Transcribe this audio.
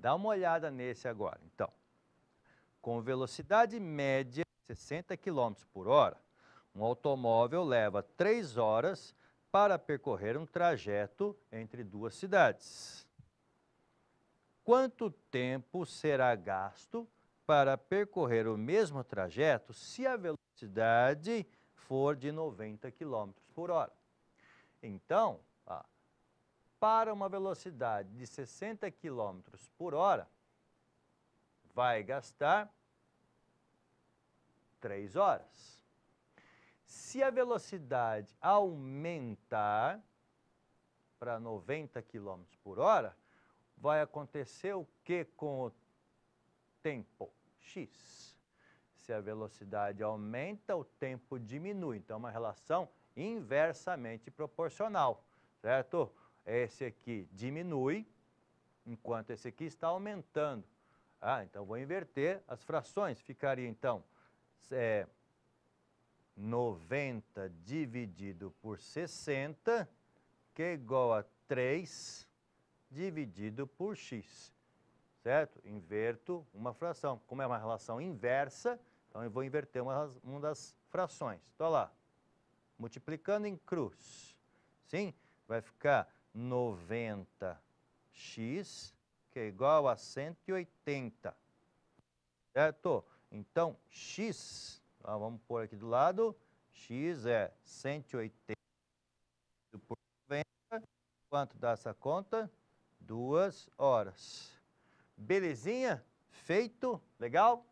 Dá uma olhada nesse agora. Então, com velocidade média de 60 km por hora, um automóvel leva 3 horas para percorrer um trajeto entre duas cidades. Quanto tempo será gasto para percorrer o mesmo trajeto se a velocidade for de 90 km por hora? Então, para uma velocidade de 60 km por hora, vai gastar 3 horas. Se a velocidade aumentar para 90 km por hora, vai acontecer o que com o tempo? X. Se a velocidade aumenta, o tempo diminui. Então, é uma relação inversamente proporcional, certo? esse aqui diminui, enquanto esse aqui está aumentando. Ah, então vou inverter as frações. Ficaria então é, 90 dividido por 60, que é igual a 3 dividido por x. Certo? Inverto uma fração. Como é uma relação inversa, então eu vou inverter uma, uma das frações. Então, olha lá. Multiplicando em cruz. Sim? Vai ficar 90x, que é igual a 180. Certo? Então, x, ó, vamos pôr aqui do lado, x é 180 por 90. Quanto dá essa conta? Duas horas. Belezinha? Feito? Legal?